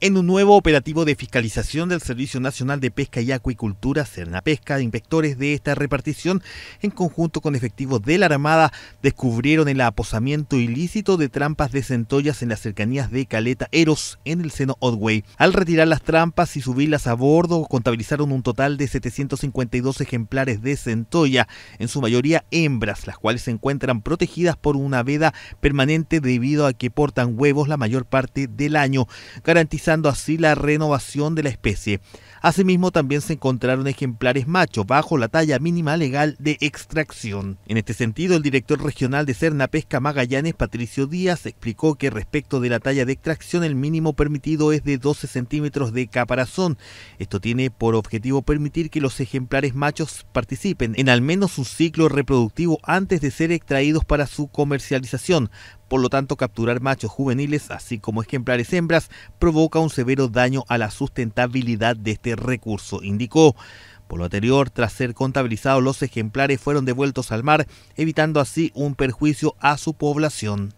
En un nuevo operativo de fiscalización del Servicio Nacional de Pesca y Acuicultura, Pesca, inspectores de esta repartición, en conjunto con efectivos de la Armada, descubrieron el aposamiento ilícito de trampas de centollas en las cercanías de Caleta Eros, en el seno Odway. Al retirar las trampas y subirlas a bordo, contabilizaron un total de 752 ejemplares de centolla, en su mayoría hembras, las cuales se encuentran protegidas por una veda permanente debido a que portan huevos la mayor parte del año, garantizando así la renovación de la especie. Asimismo, también se encontraron ejemplares machos bajo la talla mínima legal de extracción. En este sentido, el director regional de Cerna Pesca Magallanes, Patricio Díaz, explicó que respecto de la talla de extracción, el mínimo permitido es de 12 centímetros de caparazón. Esto tiene por objetivo permitir que los ejemplares machos participen en al menos un ciclo reproductivo antes de ser extraídos para su comercialización. Por lo tanto, capturar machos juveniles, así como ejemplares hembras, provoca un severo daño a la sustentabilidad de este recurso, indicó. Por lo anterior, tras ser contabilizados los ejemplares fueron devueltos al mar, evitando así un perjuicio a su población.